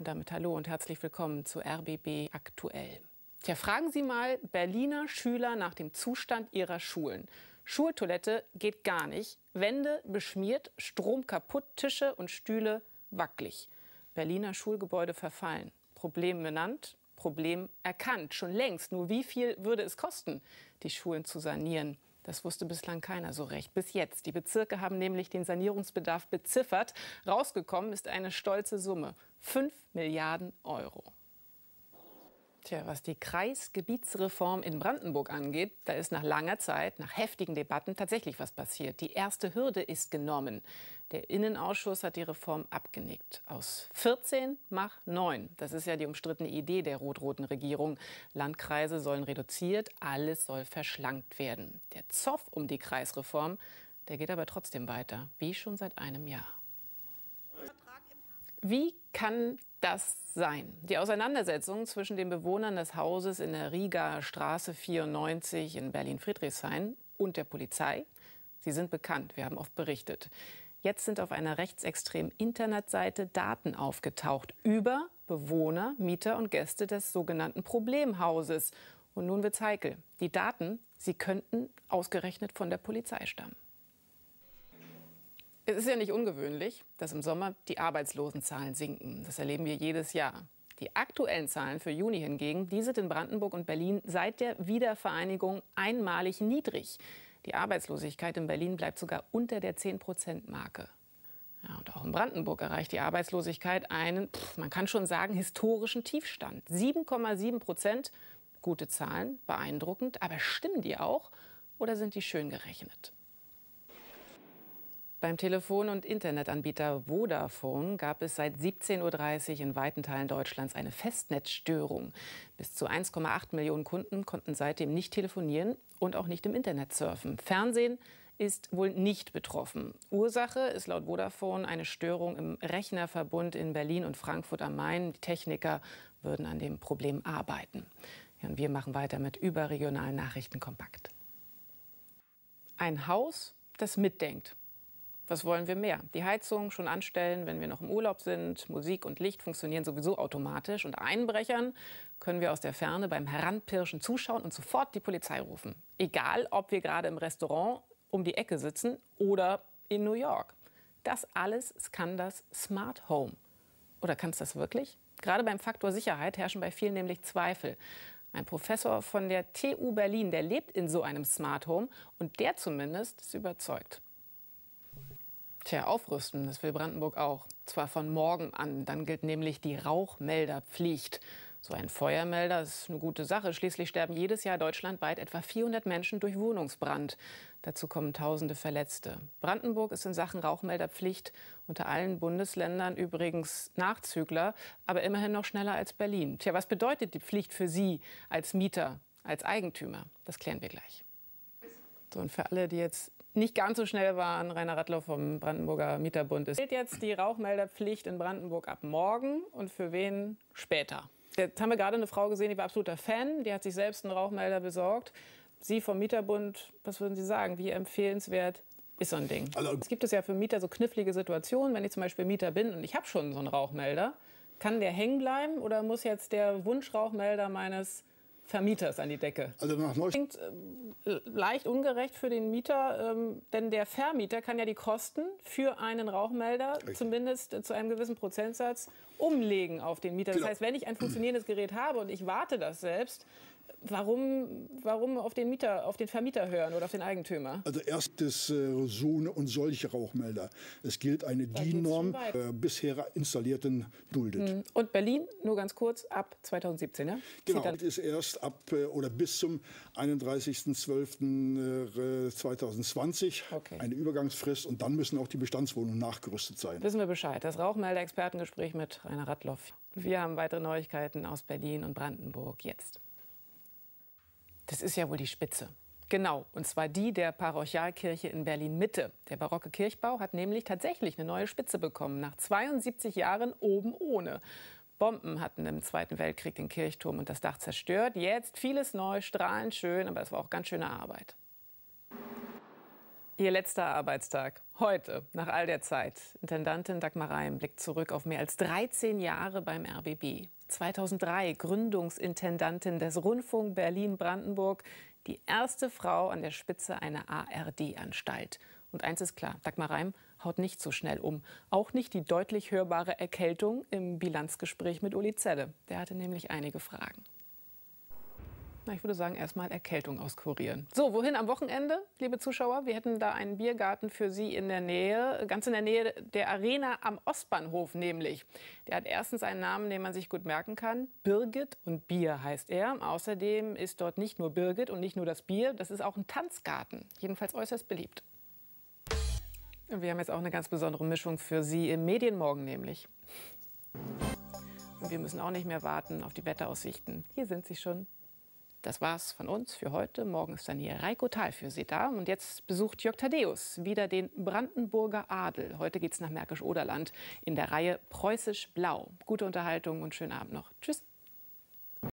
Und damit hallo und herzlich willkommen zu RBB aktuell. Tja, fragen Sie mal Berliner Schüler nach dem Zustand ihrer Schulen. Schultoilette geht gar nicht, Wände beschmiert, Strom kaputt, Tische und Stühle wackelig. Berliner Schulgebäude verfallen. Problem benannt, Problem erkannt. Schon längst. Nur wie viel würde es kosten, die Schulen zu sanieren? Das wusste bislang keiner so recht. Bis jetzt. Die Bezirke haben nämlich den Sanierungsbedarf beziffert. Rausgekommen ist eine stolze Summe. 5 Milliarden Euro. Tja, was die Kreisgebietsreform in Brandenburg angeht, da ist nach langer Zeit, nach heftigen Debatten tatsächlich was passiert. Die erste Hürde ist genommen. Der Innenausschuss hat die Reform abgenickt. Aus 14 mach 9. Das ist ja die umstrittene Idee der rot-roten Regierung. Landkreise sollen reduziert, alles soll verschlankt werden. Der Zoff um die Kreisreform, der geht aber trotzdem weiter, wie schon seit einem Jahr. Wie kann das sein. Die Auseinandersetzung zwischen den Bewohnern des Hauses in der Riga Straße 94 in Berlin-Friedrichshain und der Polizei, sie sind bekannt, wir haben oft berichtet. Jetzt sind auf einer rechtsextremen Internetseite Daten aufgetaucht über Bewohner, Mieter und Gäste des sogenannten Problemhauses. Und nun wird's heikel. Die Daten, sie könnten ausgerechnet von der Polizei stammen. Es ist ja nicht ungewöhnlich, dass im Sommer die Arbeitslosenzahlen sinken. Das erleben wir jedes Jahr. Die aktuellen Zahlen für Juni hingegen, die sind in Brandenburg und Berlin seit der Wiedervereinigung einmalig niedrig. Die Arbeitslosigkeit in Berlin bleibt sogar unter der 10-Prozent-Marke. Ja, und auch in Brandenburg erreicht die Arbeitslosigkeit einen, pff, man kann schon sagen, historischen Tiefstand. 7,7 Prozent, gute Zahlen, beeindruckend, aber stimmen die auch oder sind die schön gerechnet? Beim Telefon- und Internetanbieter Vodafone gab es seit 17.30 Uhr in weiten Teilen Deutschlands eine Festnetzstörung. Bis zu 1,8 Millionen Kunden konnten seitdem nicht telefonieren und auch nicht im Internet surfen. Fernsehen ist wohl nicht betroffen. Ursache ist laut Vodafone eine Störung im Rechnerverbund in Berlin und Frankfurt am Main. Die Techniker würden an dem Problem arbeiten. Ja, und wir machen weiter mit überregionalen Nachrichten kompakt. Ein Haus, das mitdenkt was wollen wir mehr? Die Heizung schon anstellen, wenn wir noch im Urlaub sind. Musik und Licht funktionieren sowieso automatisch. Und Einbrechern können wir aus der Ferne beim Heranpirschen zuschauen und sofort die Polizei rufen. Egal, ob wir gerade im Restaurant um die Ecke sitzen oder in New York. Das alles kann das Smart Home. Oder kann es das wirklich? Gerade beim Faktor Sicherheit herrschen bei vielen nämlich Zweifel. Ein Professor von der TU Berlin, der lebt in so einem Smart Home und der zumindest ist überzeugt. Tja, aufrüsten, das will Brandenburg auch. Zwar von morgen an, dann gilt nämlich die Rauchmelderpflicht. So ein Feuermelder ist eine gute Sache. Schließlich sterben jedes Jahr deutschlandweit etwa 400 Menschen durch Wohnungsbrand. Dazu kommen tausende Verletzte. Brandenburg ist in Sachen Rauchmelderpflicht unter allen Bundesländern übrigens Nachzügler, aber immerhin noch schneller als Berlin. Tja, was bedeutet die Pflicht für Sie als Mieter, als Eigentümer? Das klären wir gleich. So, und für alle, die jetzt nicht ganz so schnell waren. Rainer Rattler vom Brandenburger Mieterbund. Es gilt jetzt die Rauchmelderpflicht in Brandenburg ab morgen und für wen später. Jetzt haben wir gerade eine Frau gesehen, die war absoluter Fan. Die hat sich selbst einen Rauchmelder besorgt. Sie vom Mieterbund, was würden Sie sagen? Wie empfehlenswert ist so ein Ding? Also, es gibt es ja für Mieter so knifflige Situationen. Wenn ich zum Beispiel Mieter bin und ich habe schon so einen Rauchmelder, kann der hängen bleiben oder muss jetzt der Wunschrauchmelder meines Vermieters an die Decke. Also nach Klingt äh, leicht ungerecht für den Mieter, ähm, denn der Vermieter kann ja die Kosten für einen Rauchmelder Richtig. zumindest äh, zu einem gewissen Prozentsatz umlegen auf den Mieter. Genau. Das heißt, wenn ich ein funktionierendes Gerät habe und ich warte das selbst, Warum, warum auf den Mieter, auf den Vermieter hören oder auf den Eigentümer? Also erst das äh, Sohne und solche Rauchmelder. Es gilt eine DIN-Norm äh, bisher installierten duldet. Hm. Und Berlin, nur ganz kurz, ab 2017, ja? Ne? Genau, das ist erst ab äh, oder bis zum 31.12.2020 äh, okay. eine Übergangsfrist und dann müssen auch die Bestandswohnungen nachgerüstet sein. Wissen wir Bescheid. Das Rauchmelder-Expertengespräch mit Rainer Radloff. Wir haben weitere Neuigkeiten aus Berlin und Brandenburg jetzt. Das ist ja wohl die Spitze. Genau, und zwar die der Parochialkirche in Berlin-Mitte. Der barocke Kirchbau hat nämlich tatsächlich eine neue Spitze bekommen, nach 72 Jahren oben ohne. Bomben hatten im Zweiten Weltkrieg den Kirchturm und das Dach zerstört. Jetzt vieles neu, strahlend schön, aber es war auch ganz schöne Arbeit. Ihr letzter Arbeitstag. Heute, nach all der Zeit. Intendantin Dagmar Reim blickt zurück auf mehr als 13 Jahre beim RBB. 2003 Gründungsintendantin des Rundfunk Berlin-Brandenburg, die erste Frau an der Spitze einer ARD-Anstalt. Und eins ist klar, Dagmar Reim haut nicht so schnell um. Auch nicht die deutlich hörbare Erkältung im Bilanzgespräch mit Uli Zelle. Der hatte nämlich einige Fragen. Na, ich würde sagen, erstmal Erkältung auskurieren. So, wohin am Wochenende, liebe Zuschauer? Wir hätten da einen Biergarten für Sie in der Nähe, ganz in der Nähe der Arena am Ostbahnhof nämlich. Der hat erstens einen Namen, den man sich gut merken kann. Birgit und Bier heißt er. Außerdem ist dort nicht nur Birgit und nicht nur das Bier, das ist auch ein Tanzgarten. Jedenfalls äußerst beliebt. Und wir haben jetzt auch eine ganz besondere Mischung für Sie im Medienmorgen nämlich. Und wir müssen auch nicht mehr warten auf die Wetteraussichten. Hier sind sie schon. Das war's von uns für heute. Morgen ist dann hier Reiko Tal für Sie da. Und jetzt besucht Jörg Thaddeus wieder den Brandenburger Adel. Heute geht's nach Märkisch-Oderland in der Reihe Preußisch Blau. Gute Unterhaltung und schönen Abend noch. Tschüss.